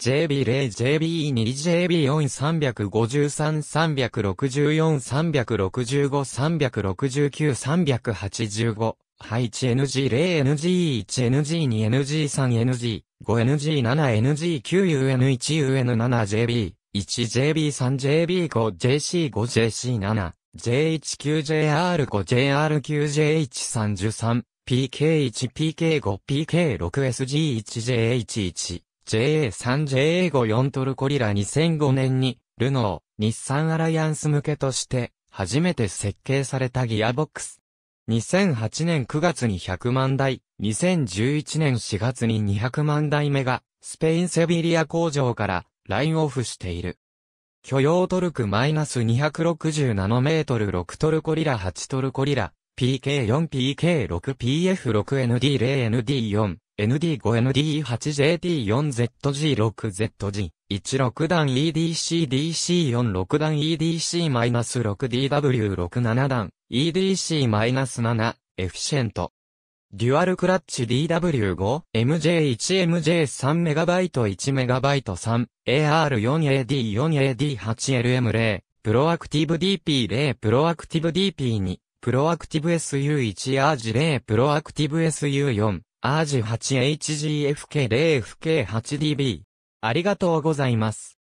JB0JB2 j b 4 4 3 3 3 3 3 5 5 5 6 6 6 9 8配置 NG0NG1NG2NG3NG5NG7NG9UN1UN7JB1JB3JB5JC5JC7 JH9JR5JR9J133PK1PK5PK6SG1JH1 JA3、JA54 トルコリラ2005年に、ルノー、日産アライアンス向けとして、初めて設計されたギアボックス。2008年9月に100万台、2011年4月に200万台目が、スペインセビリア工場からラインオフしている。許容トルクマイナス260ナノメートル6トルコリラ8トルコリラ PK4PK6PF6ND0ND4 ND5ND8JT4ZG6ZG、16段 EDCDC4 段 EDC-6DW67 段 EDC-7 エフィシェント。デュアルクラッチ DW5、MJ1MJ3MB、1MB3、AR4AD4AD8 LM0、プロアクティブ DP0、プロアクティブ DP2、プロアクティブ SU1 アージ0、プロアクティブ SU4、アージ 8HGFK0FK8DB。ありがとうございます。